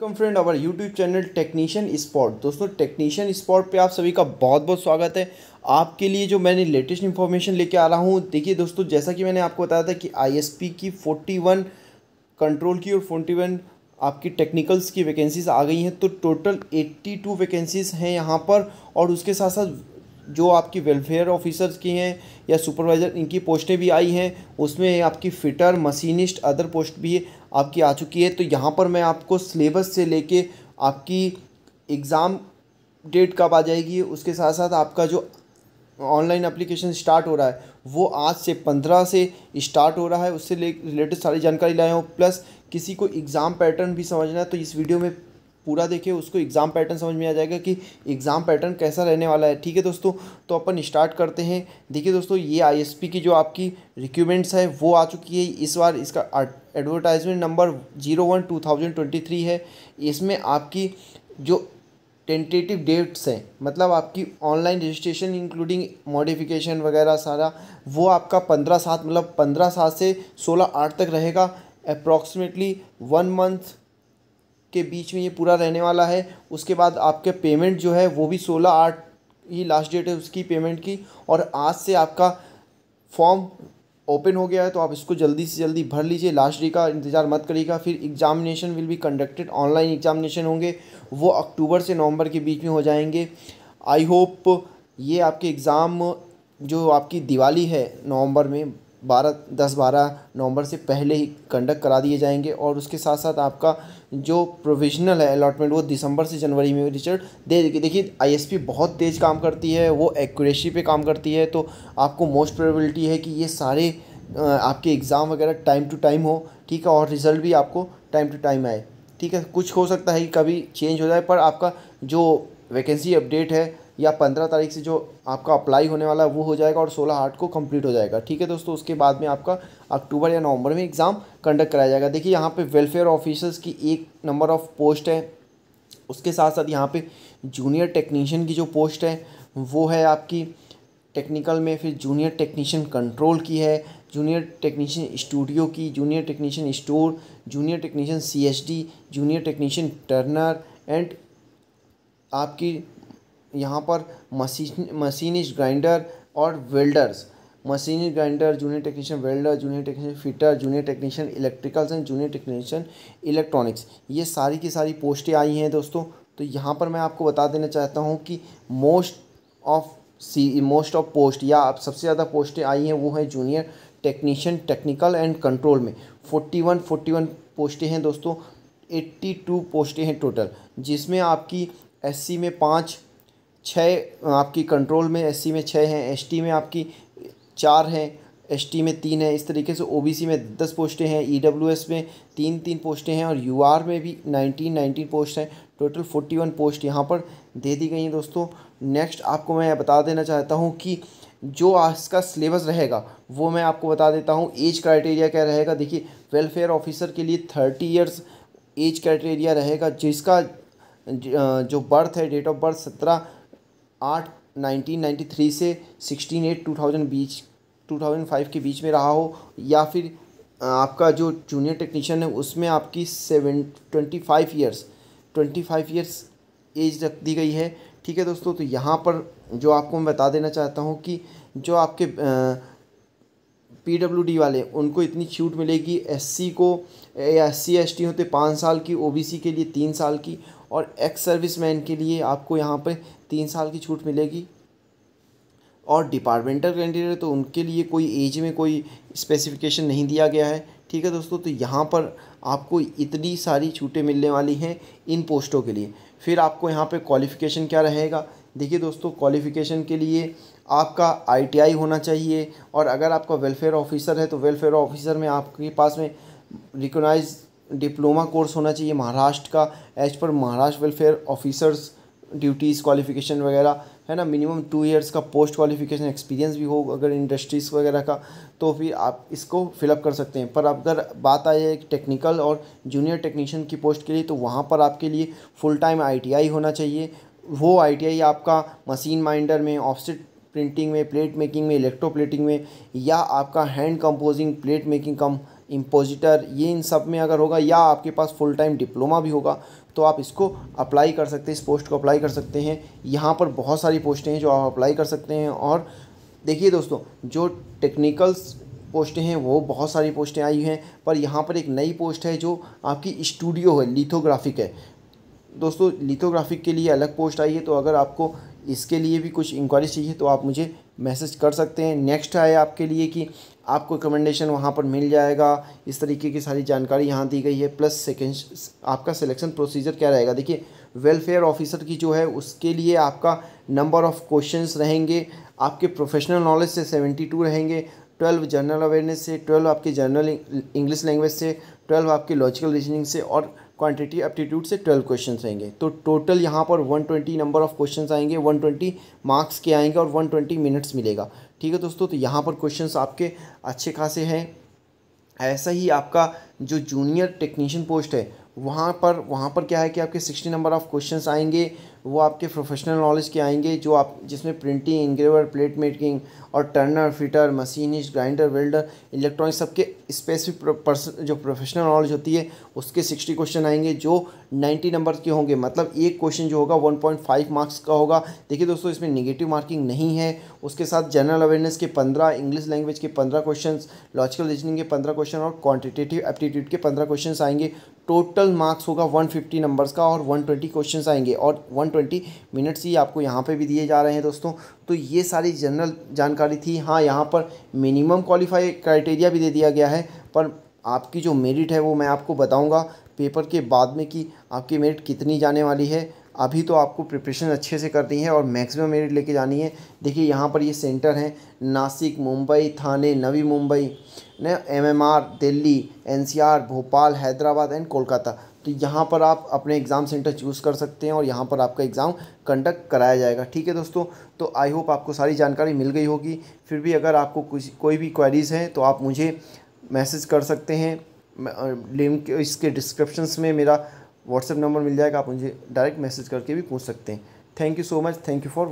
welcome friend our YouTube channel technician spot दोस्तों technician spot पे आप सभी का बहुत बहुत स्वागत है आपके लिए जो मैंने लेटेस्ट इन्फॉर्मेशन लेके आ रहा हूँ देखिए दोस्तों जैसा कि मैंने आपको बताया था कि आईएसपी की 41 कंट्रोल की और 41 आपकी टेक्निकल्स की वैकेंसीज आ गई हैं तो टोटल 82 वैकेंसीज हैं यहाँ पर और उसके साथ साथ जो आपकी वेलफेयर ऑफिसर्स की हैं या सुपरवाइज़र इनकी पोस्टें भी आई हैं उसमें आपकी फिटर मशीनिस्ट अदर पोस्ट भी आपकी आ चुकी है तो यहाँ पर मैं आपको सिलेबस से लेके आपकी एग्ज़ाम डेट कब आ जाएगी उसके साथ साथ आपका जो ऑनलाइन एप्लीकेशन स्टार्ट हो रहा है वो आज से पंद्रह से स्टार्ट हो रहा है उससे रिलेटेड सारी जानकारी लाए हूँ प्लस किसी को एग्ज़ाम पैटर्न भी समझना है तो इस वीडियो में पूरा देखिए उसको एग्ज़ाम पैटर्न समझ में आ जाएगा कि एग्ज़ाम पैटर्न कैसा रहने वाला है ठीक है दोस्तों तो अपन स्टार्ट करते हैं देखिए दोस्तों ये आईएसपी की जो आपकी रिक्यूमेंट्स है वो आ चुकी है इस बार इसका advertisement number zero one two thousand twenty three है इसमें आपकी जो टेंटेटिव डेट्स हैं मतलब आपकी ऑनलाइन रजिस्ट्रेशन इंक्लूडिंग मॉडिफिकेशन वगैरह सारा वो आपका पंद्रह सात मतलब पंद्रह सात से सोलह आठ तक रहेगा अप्रॉक्सीमेटली वन मंथ के बीच में ये पूरा रहने वाला है उसके बाद आपके पेमेंट जो है वो भी सोलह आठ ही लास्ट डेट है उसकी पेमेंट की और आज से आपका फॉर्म ओपन हो गया है तो आप इसको जल्दी से जल्दी भर लीजिए लास्ट डे का इंतज़ार मत करिएगा फिर examination will be conducted online examination होंगे वो अक्टूबर से नवंबर के बीच में हो जाएंगे आई होप ये आपके एग्ज़ाम जो आपकी दिवाली है नवंबर में बारह दस बारह नवंबर से पहले ही कंडक्ट करा दिए जाएंगे और उसके साथ साथ आपका जो प्रोविजनल है अलॉटमेंट वो दिसंबर से जनवरी में रिजल्ट दे देगी देखिए आईएसपी बहुत तेज़ काम करती है वो एक्यूरेसी पे काम करती है तो आपको मोस्ट प्रोबेबिलिटी है कि ये सारे आपके एग्ज़ाम वगैरह टाइम टू टाइम हो ठीक है और रिज़ल्ट भी आपको टाइम टू टाइम आए ठीक है कुछ हो सकता है कि कभी चेंज हो जाए पर आपका जो वैकेंसी अपडेट है या पंद्रह तारीख से जो आपका अप्लाई होने वाला है वो हो जाएगा और सोलह आठ को कंप्लीट हो जाएगा ठीक है दोस्तों उसके बाद में आपका अक्टूबर या नवंबर में एग्ज़ाम कंडक्ट कराया जाएगा देखिए यहाँ पे वेलफेयर ऑफिसर्स की एक नंबर ऑफ़ पोस्ट है उसके साथ साथ यहाँ पे जूनियर टेक्नीशियन की जो पोस्ट है वो है आपकी टेक्निकल में फिर जूनियर टेक्नीशियन कंट्रोल की है जूनियर टेक्नीशियन स्टूडियो की junior technician store junior technician C junior technician turner and आपकी यहाँ पर मशीन मशीनिस्ट ग्राइंडर और वेल्डर्स मशीनी grinder junior technician welder junior technician fitter junior technician electricals and junior technician electronics ये सारी की सारी पोस्टें आई हैं दोस्तों तो यहाँ पर मैं आपको बता देना चाहता हूँ कि most of see most of post या आप सबसे ज़्यादा पोस्टें आई हैं वो हैं junior technician technical and control में फोर्टी वन फोर्टी वन पोस्टें हैं दोस्तों एट्टी टू पोस्टें हैं टोटल जिसमें आपकी सी में पाँच छः आपकी कंट्रोल में एससी में छः हैं एसटी में आपकी चार हैं एसटी में तीन है इस तरीके से ओबीसी में दस पोस्टें हैं ईडब्ल्यूएस e में तीन तीन पोस्टें हैं और यूआर में भी नाइनटीन नाइनटीन पोस्ट हैं टोटल फोर्टी वन पोस्ट यहाँ पर दे दी गई हैं दोस्तों नेक्स्ट आपको मैं बता देना चाहता हूँ कि जो आज का सिलेबस रहेगा वो मैं आपको बता देता हूँ एज क्राइटेरिया क्या रहेगा देखिए वेलफेयर ऑफिसर के लिए थर्टी ईयर्स एज क्राइटेरिया रहेगा जिसका जो बर्थ है डेट ऑफ बर्थ सत्रह आठ नाइनटीन नाइन्टी थ्री से सिक्सटीन एट टू थाउजेंड बीच टू थाउजेंड फाइव के बीच में रहा हो या फिर आपका जो जूनियर टेक्नीशियन है उसमें आपकी seven twenty five years twenty five years age रख दी गई है ठीक है दोस्तों तो यहाँ पर जो आपको मैं बता देना चाहता हूँ कि जो आपके पी डब्ल्यू डी वाले उनको इतनी छूट मिलेगी एस सी को एस सी एस टी होते पाँच साल की ओ बी सी के लिए तीन साल की और एक्स सर्विस मैन के लिए आपको यहाँ पर तीन साल की छूट मिलेगी और डिपार्टमेंटल कैंडिडेट तो उनके लिए कोई एज में कोई स्पेसिफिकेशन नहीं दिया गया है ठीक है दोस्तों तो यहाँ पर आपको इतनी सारी छूटें मिलने वाली हैं इन पोस्टों के लिए फिर आपको यहाँ पे क्वालिफ़िकेशन क्या रहेगा देखिए दोस्तों क्वालिफ़िकेशन के लिए आपका आईटीआई होना चाहिए और अगर आपका वेलफेयर ऑफिसर है तो वेलफेयर ऑफिसर में आपके पास में रिकोनाइज डिप्लोमा कोर्स होना चाहिए महाराष्ट्र का एज पर Maharashtra welfare officers duties qualification वगैरह है ना मिनिमम टू इयर्स का पोस्ट क्वालिफिकेशन एक्सपीरियंस भी हो अगर इंडस्ट्रीज़ वगैरह का तो फिर आप इसको फिलअप कर सकते हैं पर अगर बात आए एक टेक्निकल और जूनियर टेक्नीशियन की पोस्ट के लिए तो वहाँ पर आपके लिए फुल टाइम आई होना चाहिए वो आई आपका मशीन माइंडर में ऑफसेट प्रिंटिंग में प्लेट मेकिंग में इलेक्ट्रो प्लेटिंग में या आपका hand composing plate making cum impositor ये इन सब में अगर होगा या आपके पास फुल टाइम डिप्लोमा भी होगा तो आप इसको अप्लाई कर सकते हैं इस पोस्ट को अप्लाई कर सकते हैं यहाँ पर बहुत सारी पोस्टें हैं जो आप अप्लाई कर सकते हैं और देखिए दोस्तों जो टेक्निकल्स पोस्टें हैं वो बहुत सारी पोस्टें आई हैं पर यहाँ पर एक नई पोस्ट है जो आपकी स्टूडियो है लिथोग्राफिक है दोस्तों लिथोग्राफिक के लिए अलग पोस्ट आई है तो अगर आपको इसके लिए भी कुछ इंक्वायरी चाहिए तो आप मुझे मैसेज कर सकते हैं नेक्स्ट आए आपके लिए कि आपको रिकमेंडेशन वहाँ पर मिल जाएगा इस तरीके की सारी जानकारी यहाँ दी गई है प्लस सेकेंड आपका सिलेक्शन प्रोसीजर क्या रहेगा देखिए वेलफेयर ऑफिसर की जो है उसके लिए आपका नंबर ऑफ़ क्वेश्चंस रहेंगे आपके प्रोफेशनल नॉलेज से सेवेंटी टू रहेंगे ट्वेल्व जनरल अवेयरनेस से ट्वेल्व आपके जनरल इंग्लिश लैंग्वेज से ट्वेल्व आपके लॉजिकल रीजनिंग से और क्वांटिटी एप्टीट्यूड से ट्वेल्व क्वेश्चन आएंगे तो टोटल यहाँ पर one twenty number of question आएंगे वन ट्वेंटी मार्क्स के आएंगे और वन ट्वेंटी मिनट्स मिलेगा ठीक है दोस्तों तो यहाँ पर क्वेश्चन आपके अच्छे खासे हैं ऐसा ही आपका जो जूनियर टेक्नीशियन पोस्ट है वहाँ पर वहाँ पर क्या है कि आपके सिक्सटी नंबर ऑफ क्वेश्चन आएंगे वो आपके प्रोफेशनल नॉलेज के आएंगे जो आप जिसमें प्रिंटिंग इंग्रेवर प्लेट मेकिंग और turner fitter machinist grinder welder electronic सबके स्पेसिफिक पर्सन जो प्रोफेशनल नॉलेज होती है उसके सिक्सटी क्वेश्चन आएंगे जो नाइन्टी नंबर के होंगे मतलब एक क्वेश्चन जो होगा वन पॉइंट फाइव मार्क्स का होगा देखिए दोस्तों इसमें निगेटिव मार्किंग नहीं है उसके साथ जनरल अवेयरनेस के पंद्रह इंग्लिश लैंग्वेज के पंद्रह क्वेश्चन लॉजिकल रीजनिंग के पंद्रह क्वेश्चन और क्वान्टिटेटिव एप्टीट्यूड के पंद्रह क्वेश्चन आएंगे टोटल मार्क्स होगा 150 नंबर्स का और 120 क्वेश्चंस आएंगे और 120 मिनट्स ही आपको यहाँ पे भी दिए जा रहे हैं दोस्तों तो ये सारी जनरल जानकारी थी हाँ यहाँ पर मिनिमम क्वालिफाई क्राइटेरिया भी दे दिया गया है पर आपकी जो मेरिट है वो मैं आपको बताऊँगा पेपर के बाद में कि आपकी मेरिट कितनी जाने वाली है अभी तो आपको प्रिपरेशन अच्छे से करनी है और मैक्सिमम मेरिट लेके जानी है देखिए यहाँ पर ये सेंटर हैं Nashik Mumbai Thane Navi Mumbai M M R Delhi N C R Bhopal Hyderabad and Kolkata तो यहाँ पर आप अपने एग्ज़ाम सेंटर चूज़ कर सकते हैं और यहाँ पर आपका एग्ज़ाम कंडक्ट कराया जाएगा ठीक है दोस्तों तो आई होप आपको सारी जानकारी मिल गई होगी फिर भी अगर आपको कुछ कोई भी क्वेरीज़ हैं तो आप मुझे मैसेज कर सकते हैं लिंक इसके डिस्क्रिप्शन में मेरा व्हाट्सएप नंबर मिल जाएगा आप मुझे डायरेक्ट मैसेज करके भी पूछ सकते हैं thank you so much thank you for